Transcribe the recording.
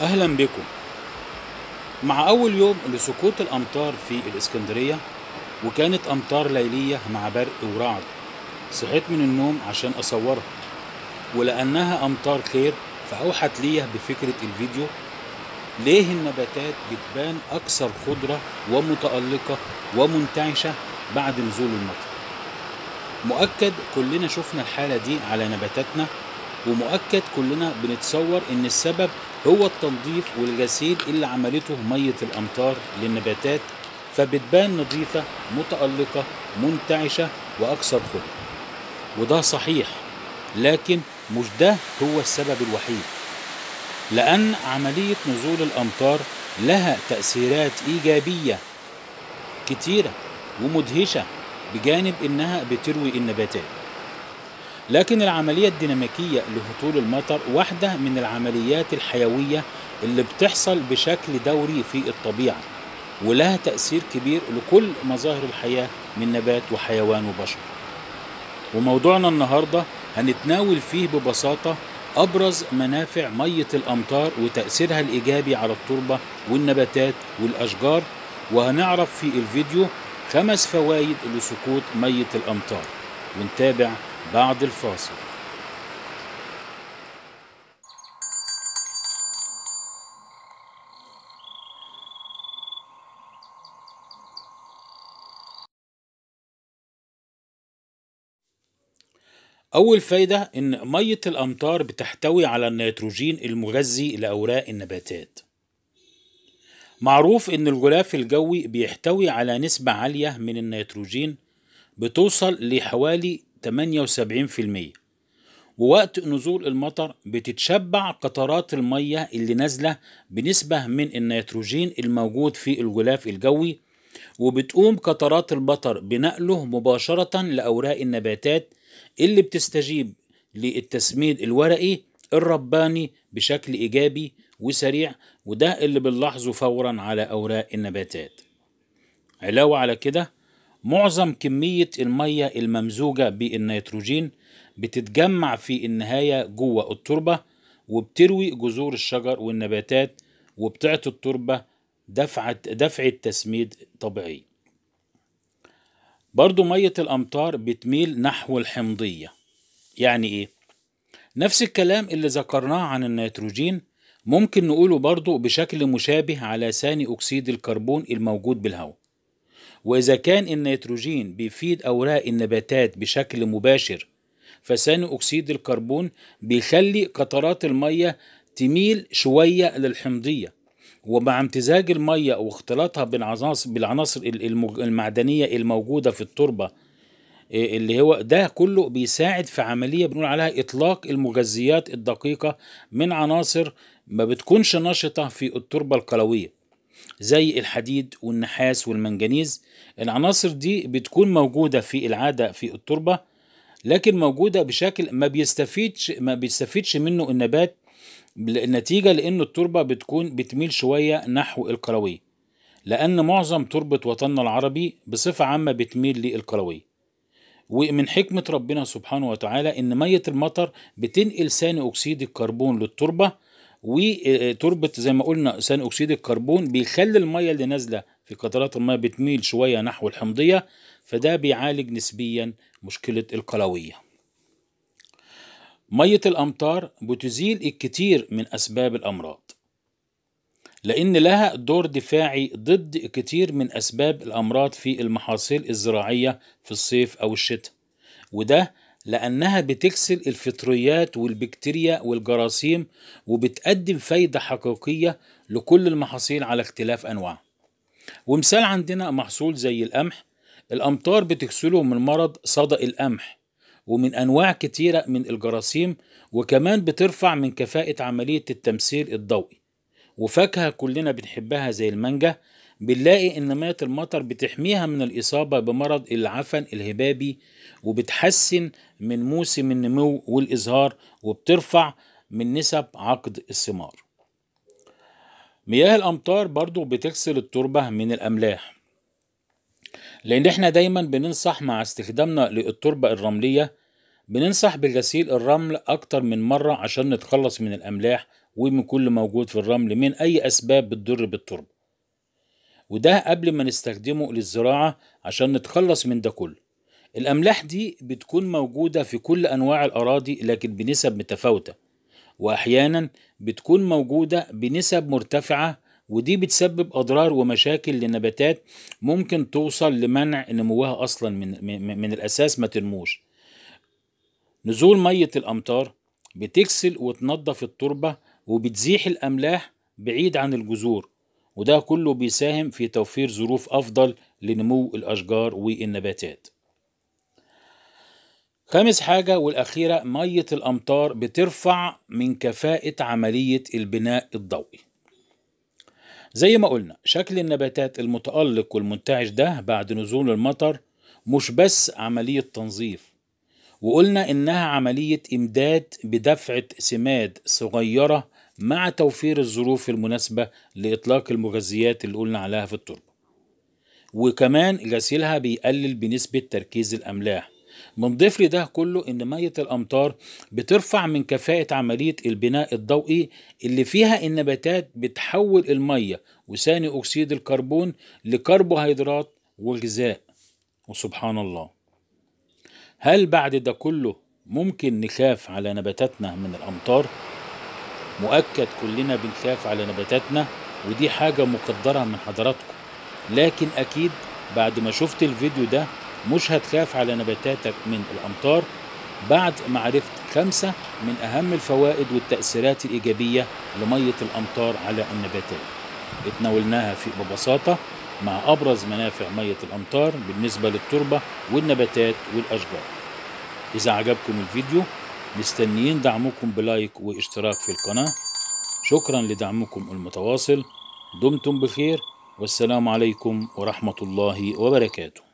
أهلا بكم مع أول يوم لسقوط الأمطار في الإسكندرية وكانت أمطار ليلية مع برق ورعد صحيت من النوم عشان أصورها ولأنها أمطار خير فأوحت لي بفكرة الفيديو ليه النباتات بتبان أكثر خضرة ومتألقة ومنتعشة بعد نزول المطر مؤكد كلنا شفنا الحالة دي على نباتاتنا ومؤكد كلنا بنتصور ان السبب هو التنظيف والغسيل اللي عملته ميه الامطار للنباتات فبتبان نظيفه متالقه منتعشه واكثر خلق وده صحيح لكن مش ده هو السبب الوحيد لأن عملية نزول الأمطار لها تأثيرات إيجابية كتيرة ومدهشة بجانب إنها بتروي النباتات لكن العملية الديناميكية لهطول المطر واحدة من العمليات الحيوية اللي بتحصل بشكل دوري في الطبيعة ولها تأثير كبير لكل مظاهر الحياة من نبات وحيوان وبشر وموضوعنا النهاردة هنتناول فيه ببساطة أبرز منافع مية الأمطار وتأثيرها الإيجابي على التربة والنباتات والأشجار وهنعرف في الفيديو خمس فوائد لسقوط مية الأمطار ونتابع بعد الفاصل أول فايدة إن مية الأمطار بتحتوي على النيتروجين المغذي لأوراق النباتات معروف إن الغلاف الجوي بيحتوي على نسبة عالية من النيتروجين بتوصل لحوالي 78% ووقت نزول المطر بتتشبع قطرات المية اللي نازلة بنسبة من النيتروجين الموجود في الغلاف الجوي وبتقوم قطرات المطر بنقله مباشرة لأوراق النباتات اللي بتستجيب للتسميد الورقي الرباني بشكل إيجابي وسريع وده اللي بنلاحظه فورا على أوراق النباتات علاوة على كده معظم كمية المية الممزوجة بالنيتروجين بتتجمع في النهاية جوه التربة وبتروي جذور الشجر والنباتات وبتعطي التربة دفعة دفعة تسميد طبيعي برضو مية الأمطار بتميل نحو الحمضية يعني إيه؟ نفس الكلام اللي ذكرناه عن النيتروجين ممكن نقوله برضو بشكل مشابه على ثاني أكسيد الكربون الموجود بالهواء وإذا كان النيتروجين بيفيد أوراق النباتات بشكل مباشر فثاني أكسيد الكربون بيخلي قطرات المية تميل شوية للحمضية ومع امتزاج المية واختلاطها بالعناصر المعدنية الموجودة في التربة آه، اللي هو ده كله بيساعد في عملية بنقول عليها إطلاق المغذيات الدقيقة من عناصر ما بتكونش نشطة في التربة القلوية زي الحديد والنحاس والمنجنيز العناصر دي بتكون موجودة في العادة في التربة لكن موجودة بشكل ما بيستفيدش ما بيستفيدش منه النبات النتيجة لأن التربة بتكون بتميل شوية نحو القروي لأن معظم تربة وطننا العربي بصفة عامة بتميل للقروي ومن حكمة ربنا سبحانه وتعالى إن مية المطر بتنقل ثاني أكسيد الكربون للتربة وتربه زي ما قلنا ثاني اكسيد الكربون بيخلي الميه اللي نازله في قطرات الميه بتميل شويه نحو الحمضيه فده بيعالج نسبيا مشكله القلويه ميه الامطار بتزيل الكثير من اسباب الامراض لأن لها دور دفاعي ضد كتير من أسباب الأمراض في المحاصيل الزراعية في الصيف أو الشتاء وده لأنها بتكسر الفطريات والبكتيريا والجراثيم وبتقدم فايدة حقيقية لكل المحاصيل على اختلاف أنواعها ومثال عندنا محصول زي القمح الأمطار بتكسله من مرض صدأ القمح ومن أنواع كتيرة من الجراثيم وكمان بترفع من كفاءة عملية التمثيل الضوئي وفاكهة كلنا بنحبها زي المانجا بنلاقي ان ميه المطر بتحميها من الاصابه بمرض العفن الهبابي وبتحسن من موسم النمو والازهار وبترفع من نسب عقد الثمار مياه الامطار برضو بتغسل التربه من الاملاح لان احنا دايما بننصح مع استخدامنا للتربه الرمليه بننصح بغسيل الرمل اكتر من مره عشان نتخلص من الاملاح ومن كل موجود في الرمل من اي اسباب بتضر بالتربه وده قبل ما نستخدمه للزراعة عشان نتخلص من ده كله الأملاح دي بتكون موجودة في كل أنواع الأراضي لكن بنسب متفاوتة وأحيانا بتكون موجودة بنسب مرتفعة ودي بتسبب أضرار ومشاكل للنباتات ممكن توصل لمنع نموها أصلا من, من الأساس ما تنموش نزول مية الأمطار بتكسل وتنظف التربة وبتزيح الأملاح بعيد عن الجذور وده كله بيساهم في توفير ظروف أفضل لنمو الأشجار والنباتات خامس حاجة والأخيرة مية الأمطار بترفع من كفاءة عملية البناء الضوئي زي ما قلنا شكل النباتات المتألق والمنتعش ده بعد نزول المطر مش بس عملية تنظيف وقلنا إنها عملية إمداد بدفعة سماد صغيرة مع توفير الظروف المناسبة لإطلاق المغذيات اللي قلنا عليها في التربة وكمان غسيلها بيقلل بنسبة تركيز الأملاح بنضيف لده كله ان ميه الامطار بترفع من كفاءه عمليه البناء الضوئي اللي فيها النباتات بتحول الميه وثاني اكسيد الكربون لكربوهيدرات وغذاء وسبحان الله هل بعد ده كله ممكن نخاف على نباتاتنا من الامطار مؤكد كلنا بنخاف على نباتاتنا ودي حاجة مقدرة من حضراتكم لكن أكيد بعد ما شفت الفيديو ده مش هتخاف على نباتاتك من الأمطار بعد معرفة خمسة من أهم الفوائد والتأثيرات الإيجابية لمية الأمطار على النباتات اتناولناها في ببساطة مع أبرز منافع مية الأمطار بالنسبة للتربة والنباتات والأشجار إذا عجبكم الفيديو مستنيين دعمكم بلايك واشتراك في القناة شكرا لدعمكم المتواصل دمتم بخير والسلام عليكم ورحمة الله وبركاته